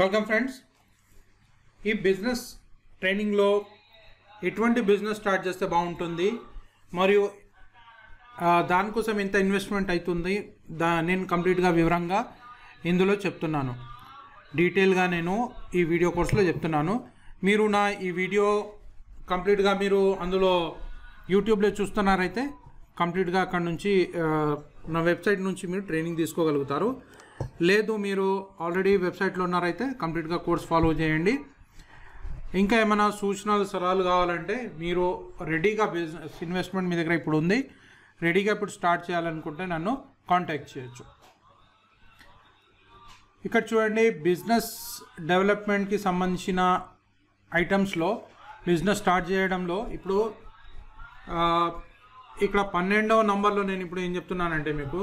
welcome friends ఈ business ట్రైనింగ్లో ఎటువంటి బిజినెస్ స్టార్ట్ చేస్తే బాగుంటుంది మరియు దానికోసం ఎంత ఇన్వెస్ట్మెంట్ అవుతుంది దా నేను కంప్లీట్గా వివరంగా ఇందులో చెప్తున్నాను డీటెయిల్గా నేను ఈ వీడియో కోర్సులో చెప్తున్నాను మీరు నా ఈ వీడియో కంప్లీట్గా మీరు అందులో యూట్యూబ్లో చూస్తున్నారైతే కంప్లీట్గా అక్కడ నుంచి నా వెబ్సైట్ నుంచి మీరు ట్రైనింగ్ తీసుకోగలుగుతారు లేదు మీరు ఆల్రెడీ వెబ్సైట్లో ఉన్నారైతే కంప్లీట్గా కోర్స్ ఫాలో చేయండి ఇంకా ఏమైనా సూచనలు సలహాలు కావాలంటే మీరు రెడీగా బిజినెస్ ఇన్వెస్ట్మెంట్ మీ దగ్గర ఇప్పుడు ఉంది రెడీగా ఇప్పుడు స్టార్ట్ చేయాలనుకుంటే నన్ను కాంటాక్ట్ చేయొచ్చు ఇక్కడ చూడండి బిజినెస్ డెవలప్మెంట్కి సంబంధించిన ఐటమ్స్లో బిజినెస్ స్టార్ట్ చేయడంలో ఇప్పుడు ఇక్కడ పన్నెండవ నంబర్లో నేను ఇప్పుడు ఏం చెప్తున్నానంటే మీకు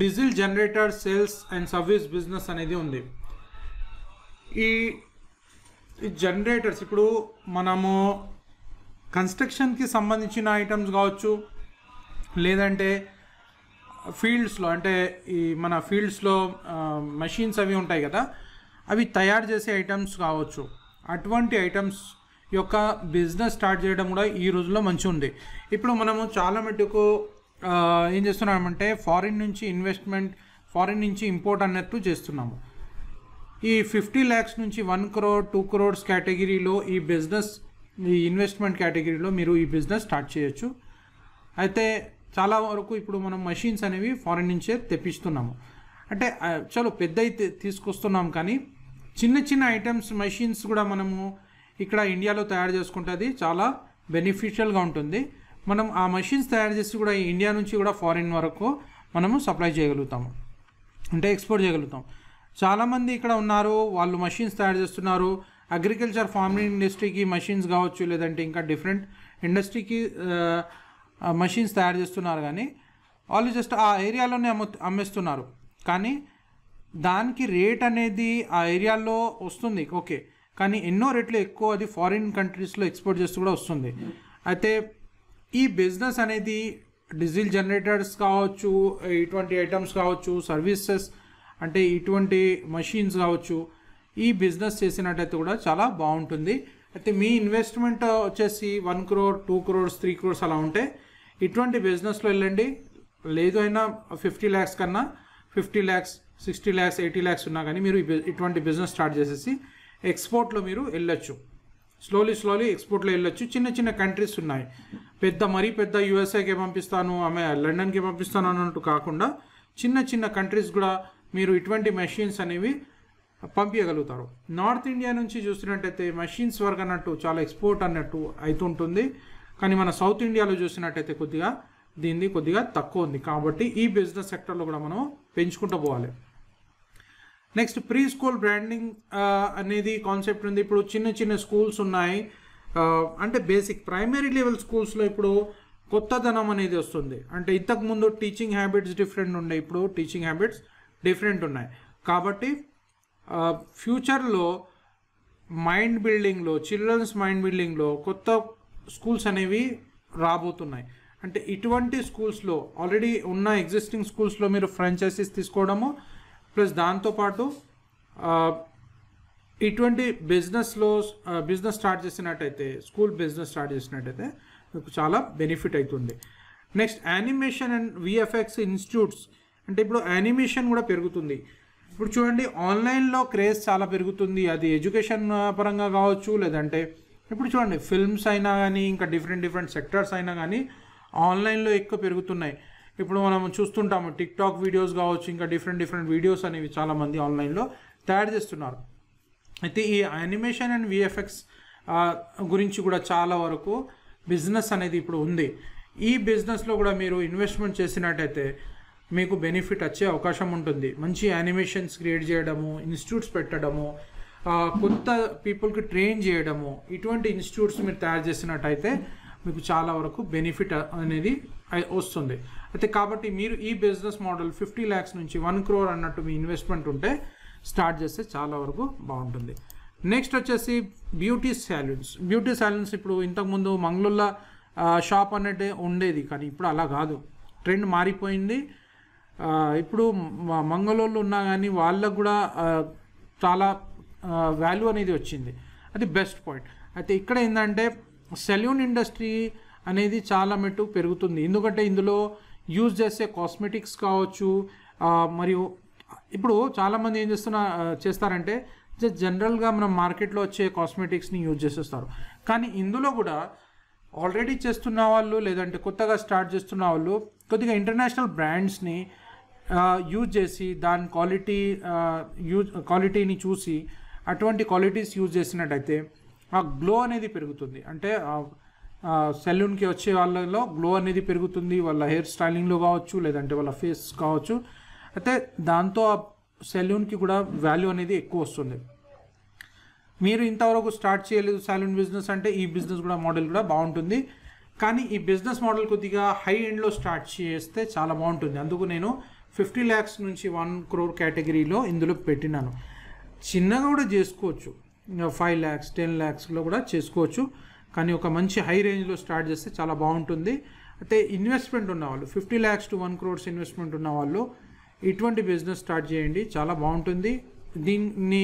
diesel generator sales and service business అనేది ఉంది ఈ జనరేటర్స్ ఇప్పుడు మనము కన్స్ట్రక్షన్కి సంబంధించిన ఐటమ్స్ కావచ్చు లేదంటే ఫీల్డ్స్లో అంటే ఈ మన ఫీల్డ్స్లో మెషిన్స్ అవి ఉంటాయి కదా అవి తయారు చేసే ఐటమ్స్ కావచ్చు అటువంటి ఐటమ్స్ యొక్క బిజినెస్ స్టార్ట్ చేయడం కూడా ఈ రోజుల్లో మంచి ఉంది ఇప్పుడు మనము చాలా మటుకు ఏం చేస్తున్నామంటే ఫారిన్ నుంచి ఇన్వెస్ట్మెంట్ ఫారిన్ నుంచి ఇంపోర్ట్ అన్నట్టు చేస్తున్నాము ఈ ఫిఫ్టీ ల్యాక్స్ నుంచి వన్ క్రోడ్ టూ క్రోడ్స్ కేటగిరీలో ఈ బిజినెస్ ఈ ఇన్వెస్ట్మెంట్ కేటగిరీలో మీరు ఈ బిజినెస్ స్టార్ట్ చేయొచ్చు అయితే చాలా వరకు ఇప్పుడు మనం మషీన్స్ అనేవి ఫారిన్ నుంచే తెప్పిస్తున్నాము అంటే చాలా పెద్ద అయితే తీసుకొస్తున్నాం కానీ చిన్న చిన్న ఐటమ్స్ మషీన్స్ కూడా మనము ఇక్కడ ఇండియాలో తయారు చేసుకుంటే అది చాలా బెనిఫిషియల్గా ఉంటుంది మనం ఆ మషిన్స్ తయారు చేసి కూడా ఇండియా నుంచి కూడా ఫారిన్ వరకు మనము సప్లై చేయగలుగుతాము అంటే ఎక్స్పోర్ట్ చేయగలుగుతాం చాలామంది ఇక్కడ ఉన్నారు వాళ్ళు మషిన్స్ తయారు చేస్తున్నారు అగ్రికల్చర్ ఫార్మింగ్ ఇండస్ట్రీకి మషిన్స్ కావచ్చు లేదంటే ఇంకా డిఫరెంట్ ఇండస్ట్రీకి మషిన్స్ తయారు చేస్తున్నారు కానీ వాళ్ళు జస్ట్ ఆ ఏరియాలోనే అమ్ము అమ్మేస్తున్నారు కానీ దానికి రేట్ అనేది ఆ ఏరియాలో వస్తుంది ఓకే కానీ ఎన్నో రేట్లు ఎక్కువ అది ఫారిన్ కంట్రీస్లో ఎక్స్పోర్ట్ చేస్తూ కూడా వస్తుంది అయితే ఈ బిజినెస్ అనేది డీజిల్ జనరేటర్స్ కావచ్చు ఇటువంటి ఐటమ్స్ కావచ్చు సర్వీసెస్ అంటే ఇటువంటి మషీన్స్ కావచ్చు ఈ బిజినెస్ చేసినట్టయితే కూడా చాలా బాగుంటుంది అయితే మీ ఇన్వెస్ట్మెంట్ వచ్చేసి one crore two crores three crores అలా ఉంటే ఇటువంటి బిజినెస్లో వెళ్ళండి లేదు అయినా ఫిఫ్టీ ల్యాక్స్ కన్నా fifty lakhs sixty lakhs eighty lakhs ఉన్నా కానీ మీరు ఇటువంటి బిజినెస్ స్టార్ట్ చేసేసి ఎక్స్పోర్ట్లో మీరు వెళ్ళొచ్చు స్లోలీ స్లోలీ ఎక్స్పోర్ట్లో వెళ్ళొచ్చు చిన్న చిన్న కంట్రీస్ ఉన్నాయి పెద్ద మరీ పెద్ద యూఎస్ఏకి పంపిస్తాను ఆమె లండన్కి పంపిస్తాను అన్నట్టు కాకుండా చిన్న చిన్న కంట్రీస్ కూడా మీరు ఇటువంటి మెషిన్స్ అనేవి పంపించగలుగుతారు నార్త్ ఇండియా నుంచి చూసినట్టయితే మెషిన్స్ వర్క్ అన్నట్టు చాలా ఎక్స్పోర్ట్ అన్నట్టు అవుతుంటుంది కానీ మన సౌత్ ఇండియాలో చూసినట్టయితే కొద్దిగా దీన్ని కొద్దిగా తక్కువ ఉంది కాబట్టి ఈ బిజినెస్ సెక్టర్లో కూడా మనం పెంచుకుంటూ పోవాలి నెక్స్ట్ ప్రీ స్కూల్ బ్రాండింగ్ అనేది కాన్సెప్ట్ ఉంది ఇప్పుడు చిన్న చిన్న స్కూల్స్ ఉన్నాయి అంటే బేసిక్ ప్రైమరీ లెవెల్ స్కూల్స్లో ఇప్పుడు కొత్తదనం అనేది వస్తుంది అంటే ఇంతకుముందు టీచింగ్ హ్యాబిట్స్ డిఫరెంట్ ఉండే ఇప్పుడు టీచింగ్ హ్యాబిట్స్ డిఫరెంట్ ఉన్నాయి కాబట్టి ఫ్యూచర్లో మైండ్ బిల్డింగ్లో చిల్డ్రన్స్ మైండ్ బిల్డింగ్లో కొత్త స్కూల్స్ అనేవి రాబోతున్నాయి అంటే ఇటువంటి స్కూల్స్లో ఆల్రెడీ ఉన్న ఎగ్జిస్టింగ్ స్కూల్స్లో మీరు ఫ్రాంచైజీస్ తీసుకోవడము ప్లస్ దాంతోపాటు ఇటువంటి బిజినెస్లో బిజినెస్ స్టార్ట్ చేసినట్టయితే స్కూల్ బిజినెస్ స్టార్ట్ చేసినట్టయితే మీకు చాలా బెనిఫిట్ అవుతుంది next animation and VFX institutes అంటే ఇప్పుడు యానిమేషన్ కూడా పెరుగుతుంది ఇప్పుడు చూడండి ఆన్లైన్లో క్రేజ్ చాలా పెరుగుతుంది అది ఎడ్యుకేషన్ పరంగా కావచ్చు లేదంటే ఇప్పుడు చూడండి ఫిల్మ్స్ అయినా కానీ ఇంకా డిఫరెంట్ డిఫరెంట్ సెక్టర్స్ అయినా కానీ ఆన్లైన్లో ఎక్కువ పెరుగుతున్నాయి ఇప్పుడు మనం చూస్తుంటాము టిక్టాక్ వీడియోస్ కావచ్చు ఇంకా డిఫరెంట్ డిఫరెంట్ వీడియోస్ అనేవి చాలామంది ఆన్లైన్లో తయారు చేస్తున్నారు అయితే ఈ యానిమేషన్ అండ్ విఎఫ్ఎక్స్ గురించి కూడా చాలా వరకు బిజినెస్ అనేది ఇప్పుడు ఉంది ఈ బిజినెస్లో కూడా మీరు ఇన్వెస్ట్మెంట్ చేసినట్టయితే మీకు బెనిఫిట్ వచ్చే అవకాశం ఉంటుంది మంచి యానిమేషన్స్ క్రియేట్ చేయడము ఇన్స్టిట్యూట్స్ పెట్టడము కొత్త పీపుల్కి ట్రైన్ చేయడము ఇటువంటి ఇన్స్టిట్యూట్స్ మీరు తయారు చేసినట్టయితే మీకు చాలా వరకు బెనిఫిట్ అనేది వస్తుంది అయితే కాబట్టి మీరు ఈ బిజినెస్ మోడల్ ఫిఫ్టీ ల్యాక్స్ నుంచి వన్ క్రోర్ అన్నట్టు మీ ఇన్వెస్ట్మెంట్ ఉంటే స్టార్ట్ చేస్తే చాలా వరకు బాగుంటుంది నెక్స్ట్ వచ్చేసి బ్యూటీ సాలూన్స్ బ్యూటీ సాలూన్స్ ఇప్పుడు ఇంతకుముందు మంగళూరులో షాప్ అనేది ఉండేది కానీ ఇప్పుడు అలా కాదు ట్రెండ్ మారిపోయింది ఇప్పుడు మంగళూరులో ఉన్నా కానీ వాళ్ళకు కూడా చాలా వాల్యూ అనేది వచ్చింది అది బెస్ట్ పాయింట్ అయితే ఇక్కడ ఏంటంటే సెల్యూన్ ఇండస్ట్రీ అనేది చాలా మెట్టు పెరుగుతుంది ఎందుకంటే ఇందులో యూజ్ చేసే కాస్మెటిక్స్ కావచ్చు మరియు ఇప్పుడు చాలామంది ఏం చేస్తున్న చేస్తారంటే జస్ట్ జనరల్గా మనం మార్కెట్లో వచ్చే కాస్మెటిక్స్ని యూజ్ చేసేస్తారు కానీ ఇందులో కూడా ఆల్రెడీ చేస్తున్న వాళ్ళు లేదంటే కొత్తగా స్టార్ట్ చేస్తున్న వాళ్ళు కొద్దిగా ఇంటర్నేషనల్ బ్రాండ్స్ని యూజ్ చేసి దాని క్వాలిటీ యూజ్ క్వాలిటీని చూసి అటువంటి క్వాలిటీస్ యూజ్ చేసినట్టయితే ఆ గ్లో అనేది పెరుగుతుంది అంటే సెలూన్కి వచ్చే వాళ్ళలో గ్లో అనేది పెరుగుతుంది వాళ్ళ హెయిర్ స్టైలింగ్లో కావచ్చు లేదంటే వాళ్ళ ఫేస్ కావచ్చు అయితే దాంతో ఆ సెలూన్కి కూడా వాల్యూ అనేది ఎక్కువ వస్తుంది మీరు ఇంతవరకు స్టార్ట్ చేయలేదు సెలూన్ బిజినెస్ అంటే ఈ బిజినెస్ కూడా మోడల్ కూడా బాగుంటుంది కానీ ఈ బిజినెస్ మోడల్ కొద్దిగా హై ఎండ్లో స్టార్ట్ చేస్తే చాలా బాగుంటుంది అందుకు నేను ఫిఫ్టీ ల్యాక్స్ నుంచి వన్ క్రోర్ కేటగిరీలో ఇందులో పెట్టినాను చిన్నగా కూడా చేసుకోవచ్చు ఫైవ్ ల్యాక్స్ టెన్ ల్యాక్స్లో కూడా చేసుకోవచ్చు కానీ ఒక మంచి హై రేంజ్లో స్టార్ట్ చేస్తే చాలా బాగుంటుంది అయితే ఇన్వెస్ట్మెంట్ ఉన్నవాళ్ళు fifty lakhs to one crores investment ఉన్నవాళ్ళు ఇటువంటి బిజినెస్ స్టార్ట్ చేయండి చాలా బాగుంటుంది దీన్ని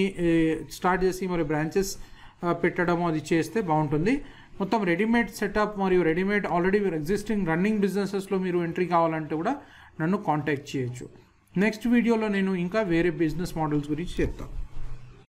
స్టార్ట్ చేసి మరి బ్రాంచెస్ పెట్టడము అది చేస్తే బాగుంటుంది మొత్తం రెడీమేడ్ సెటప్ మరియు రెడీమేడ్ ఆల్రెడీ ఎగ్జిస్టింగ్ రన్నింగ్ బిజినెసెస్లో మీరు ఎంట్రీ కావాలంటే కూడా నన్ను కాంటాక్ట్ చేయొచ్చు నెక్స్ట్ వీడియోలో నేను ఇంకా వేరే బిజినెస్ మోడల్స్ గురించి చెప్తాను